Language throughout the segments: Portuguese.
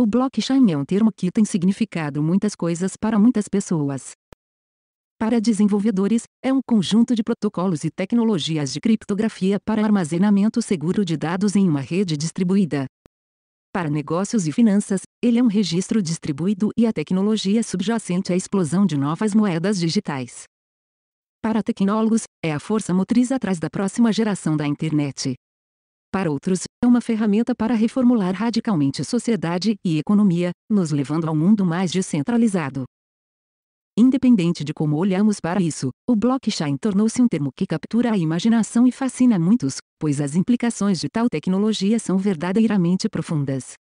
O blockchain é um termo que tem significado muitas coisas para muitas pessoas. Para desenvolvedores, é um conjunto de protocolos e tecnologias de criptografia para armazenamento seguro de dados em uma rede distribuída. Para negócios e finanças, ele é um registro distribuído e a tecnologia subjacente à explosão de novas moedas digitais. Para tecnólogos, é a força motriz atrás da próxima geração da internet para outros, é uma ferramenta para reformular radicalmente sociedade e economia, nos levando a um mundo mais descentralizado. Independente de como olhamos para isso, o blockchain tornou-se um termo que captura a imaginação e fascina muitos, pois as implicações de tal tecnologia são verdadeiramente profundas.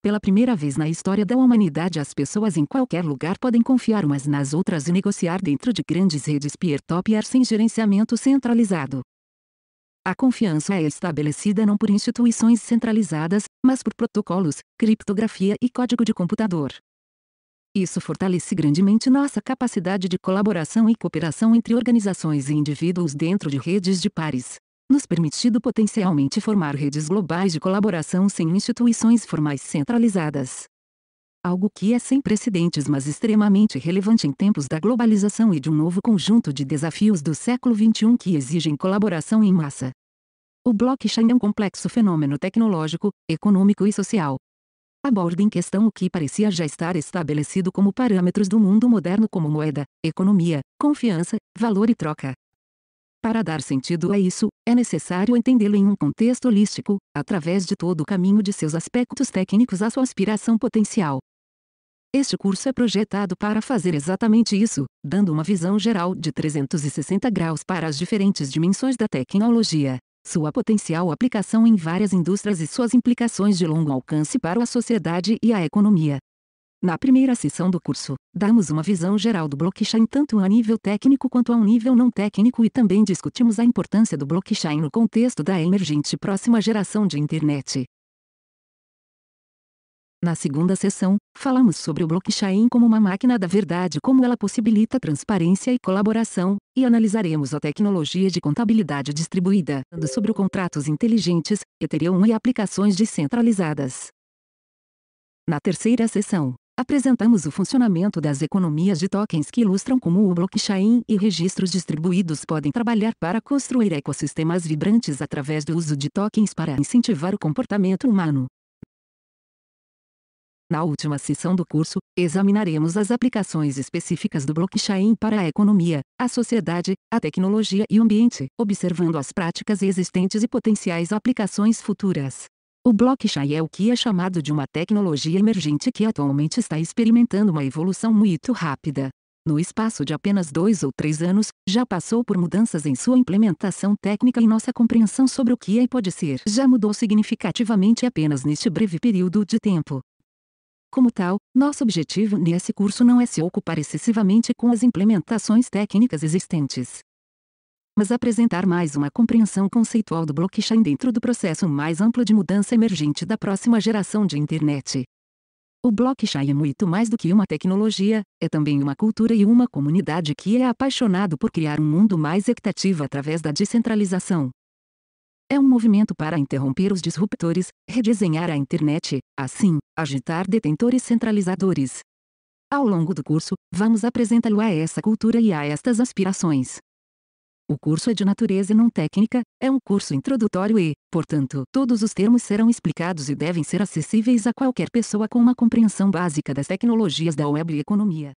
Pela primeira vez na história da humanidade, as pessoas em qualquer lugar podem confiar umas nas outras e negociar dentro de grandes redes peer-to-peer -peer sem gerenciamento centralizado. A confiança é estabelecida não por instituições centralizadas, mas por protocolos, criptografia e código de computador. Isso fortalece grandemente nossa capacidade de colaboração e cooperação entre organizações e indivíduos dentro de redes de pares, nos permitindo potencialmente formar redes globais de colaboração sem instituições formais centralizadas algo que é sem precedentes mas extremamente relevante em tempos da globalização e de um novo conjunto de desafios do século XXI que exigem colaboração em massa. O blockchain é um complexo fenômeno tecnológico, econômico e social. Aborda em questão o que parecia já estar estabelecido como parâmetros do mundo moderno como moeda, economia, confiança, valor e troca. Para dar sentido a isso, é necessário entendê-lo em um contexto holístico, através de todo o caminho de seus aspectos técnicos à sua aspiração potencial. Este curso é projetado para fazer exatamente isso, dando uma visão geral de 360 graus para as diferentes dimensões da tecnologia, sua potencial aplicação em várias indústrias e suas implicações de longo alcance para a sociedade e a economia. Na primeira sessão do curso, damos uma visão geral do blockchain tanto a nível técnico quanto a um nível não técnico e também discutimos a importância do blockchain no contexto da emergente próxima geração de internet, na segunda sessão, falamos sobre o blockchain como uma máquina da verdade, como ela possibilita transparência e colaboração, e analisaremos a tecnologia de contabilidade distribuída, sobre contratos inteligentes, Ethereum e aplicações descentralizadas. Na terceira sessão, apresentamos o funcionamento das economias de tokens que ilustram como o blockchain e registros distribuídos podem trabalhar para construir ecossistemas vibrantes através do uso de tokens para incentivar o comportamento humano. Na última sessão do curso, examinaremos as aplicações específicas do blockchain para a economia, a sociedade, a tecnologia e o ambiente, observando as práticas existentes e potenciais aplicações futuras. O blockchain é o que é chamado de uma tecnologia emergente que atualmente está experimentando uma evolução muito rápida. No espaço de apenas dois ou três anos, já passou por mudanças em sua implementação técnica e nossa compreensão sobre o que é e pode ser já mudou significativamente apenas neste breve período de tempo. Como tal, nosso objetivo nesse curso não é se ocupar excessivamente com as implementações técnicas existentes, mas apresentar mais uma compreensão conceitual do blockchain dentro do processo mais amplo de mudança emergente da próxima geração de internet. O blockchain é muito mais do que uma tecnologia, é também uma cultura e uma comunidade que é apaixonado por criar um mundo mais equitativo através da descentralização, é um movimento para interromper os disruptores, redesenhar a internet, assim, agitar detentores centralizadores. Ao longo do curso, vamos apresentá-lo a essa cultura e a estas aspirações. O curso é de natureza não técnica, é um curso introdutório e, portanto, todos os termos serão explicados e devem ser acessíveis a qualquer pessoa com uma compreensão básica das tecnologias da web e economia.